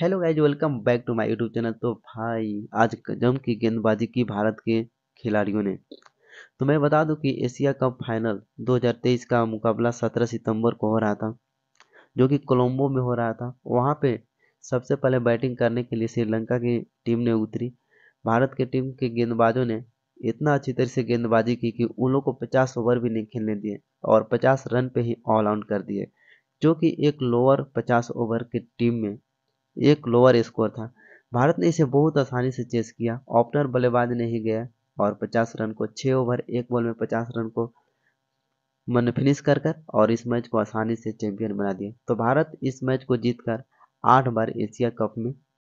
hello guys welcome back to my YouTube channel तो भाई आज जम की गेंदबाजी की भारत के खिलाड़ियों ने तो मैं बता दूं कि एशिया कप फाइनल 2023 का मुकाबला 17 सितंबर को हो रहा था जो कि कोलंबो में हो रहा था वहां पे सबसे पहले बैटिंग करने के लिए श्रीलंका की टीम ने उतरी भारत के टीम के गेंदबाजों ने इतना अच्छी तरह से गेंदबाजी की कि उन लोग को पचास ओवर भी नहीं खेलने दिए और पचास रन पे ही ऑल आउट कर दिए जो कि एक लोअर पचास ओवर की टीम में एक लोअर स्कोर था भारत ने इसे बहुत आसानी से चेस किया ओपनर बल्लेबाज नहीं गया और 50 रन को 6 ओवर एक बॉल में 50 रन को मन फिनिश कर कर और इस मैच को आसानी से चैंपियन बना दिया तो भारत इस मैच को जीतकर आठ बार एशिया कप में